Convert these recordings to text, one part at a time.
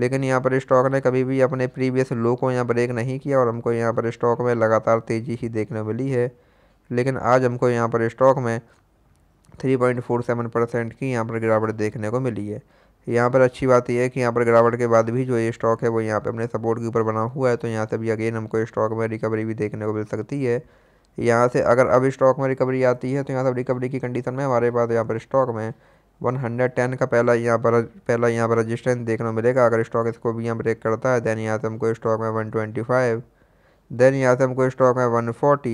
लेकिन यहाँ पर स्टॉक ने कभी भी अपने प्रीवियस लो को यहाँ ब्रेक नहीं किया और हमको यहाँ पर स्टॉक में लगातार तेज़ी ही देखने मिली है लेकिन आज हमको यहाँ पर स्टॉक में 3.47 परसेंट की यहाँ पर गिरावट देखने को मिली है यहाँ पर अच्छी बात यह है कि यहाँ पर गिरावट के बाद भी जो ये स्टॉक है वो यहाँ पर अपने सपोर्ट के ऊपर बना हुआ है तो यहाँ से भी अगेन हमको स्टॉक में रिकवरी भी देखने को मिल सकती है यहाँ से अगर अब स्टॉक में रिकवरी आती है तो यहाँ से रिकवरी की कंडीशन में हमारे पास यहाँ पर स्टॉक में 110 का पहला यहाँ पर पहला यहाँ पर रजिस्टेंस देखने मिलेगा अगर स्टॉक इसको भी यहाँ ब्रेक करता है देन यहाँ से हमको स्टॉक में 125 देन यहाँ से हमको स्टॉक में 140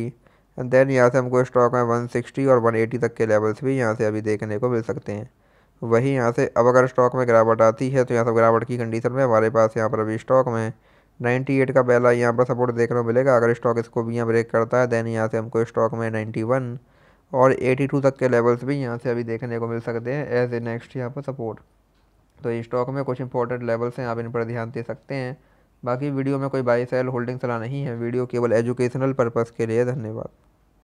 एंड देन यहाँ से हमको स्टॉक में 160 और 180 तक के लेवल्स भी यहाँ से अभी देखने को मिल सकते हैं वहीं यहाँ से अब अगर स्टॉक में गिरावट आती है तो यहाँ से गिरावट की कंडीशन में हमारे पास यहाँ पर अभी स्टॉक में एट का पहला यहाँ पर सपोर्ट देखने को मिलेगा अगर स्टॉक इसको भी यहाँ ब्रेक करता है देन यहाँ से हमको स्टॉक में वन और 82 तक के लेवल्स भी यहाँ से अभी देखने को मिल सकते हैं एज ए नेक्स्ट यहाँ पर सपोर्ट तो स्टॉक में कुछ इंपॉर्टेंट लेवल्स हैं आप इन पर ध्यान दे सकते हैं बाकी वीडियो में कोई बाई सेल होल्डिंग सलाह नहीं है वीडियो केवल एजुकेशनल पर्पज़ के लिए धन्यवाद